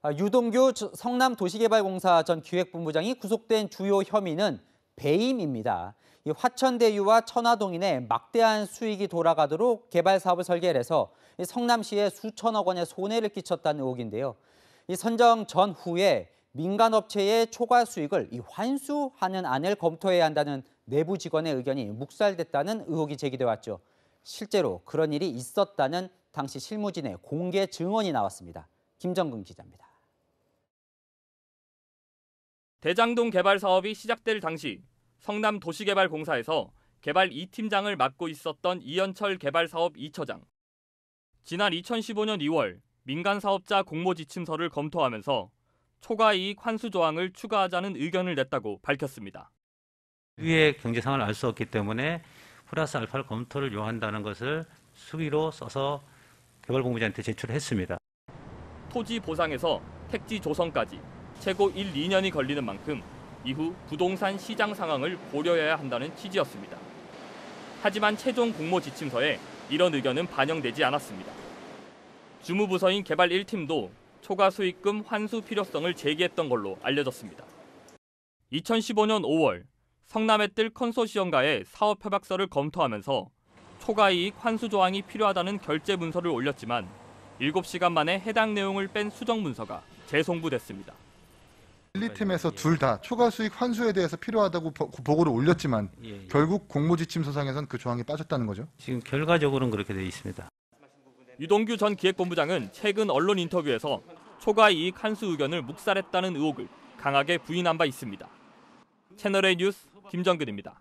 아, 유동규 성남도시개발공사 전 기획본부장이 구속된 주요 혐의는 배임입니다. 이 화천대유와 천화동인의 막대한 수익이 돌아가도록 개발 사업을 설계해서 성남시에 수천억 원의 손해를 끼쳤다는 의혹인데요. 이 선정 전후에 민간업체의 초과 수익을 이 환수하는 안을 검토해야 한다는 내부 직원의 의견이 묵살됐다는 의혹이 제기돼 왔죠. 실제로 그런 일이 있었다는 당시 실무진의 공개 증언이 나왔습니다. 김정근 기자입니다. 대장동 개발 사업이 시작될 당시 성남 도시개발공사에서 개발 2팀장을 맡고 있었던 이현철 개발사업 2처장. 지난 2015년 2월 민간 사업자 공모 지침서를 검토하면서 초과 이익 환수 조항을 추가하자는 의견을 냈다고 밝혔습니다. 위에 경제 상황을 알 수 없기 때문에 플러스 알파를 검토를 요한다는 것을 수기로 써서 개발공모자한테 제출했습니다. 토지 보상에서 택지 조성까지 최고 1, 2년이 걸리는 만큼 이후 부동산 시장 상황을 고려해야 한다는 취지였습니다. 하지만 최종 공모 지침서에 이런 의견은 반영되지 않았습니다. 주무부서인 개발 1팀도 초과 수익금 환수 필요성을 제기했던 걸로 알려졌습니다. 2015년 5월 성남의 뜰 컨소시엄과의 사업 협약서를 검토하면서 초과 이익 환수 조항이 필요하다는 결제 문서를 올렸지만 7시간 만에 해당 내용을 뺀 수정 문서가 재송부됐습니다. 1, 리팀에서둘다 예. 초과 수익 환수에 대해서 필요하다고 보고를 올렸지만 예, 예. 결국 공모지침서상에선 그 조항이 빠졌다는 거죠. 지금 결과적으로는 그렇게 돼 있습니다. 유동규 전 기획본부장은 최근 언론 인터뷰에서 초과 이익 환수 의견을 묵살했다는 의혹을 강하게 부인한 바 있습니다. 채널A 뉴스 김정근입니다.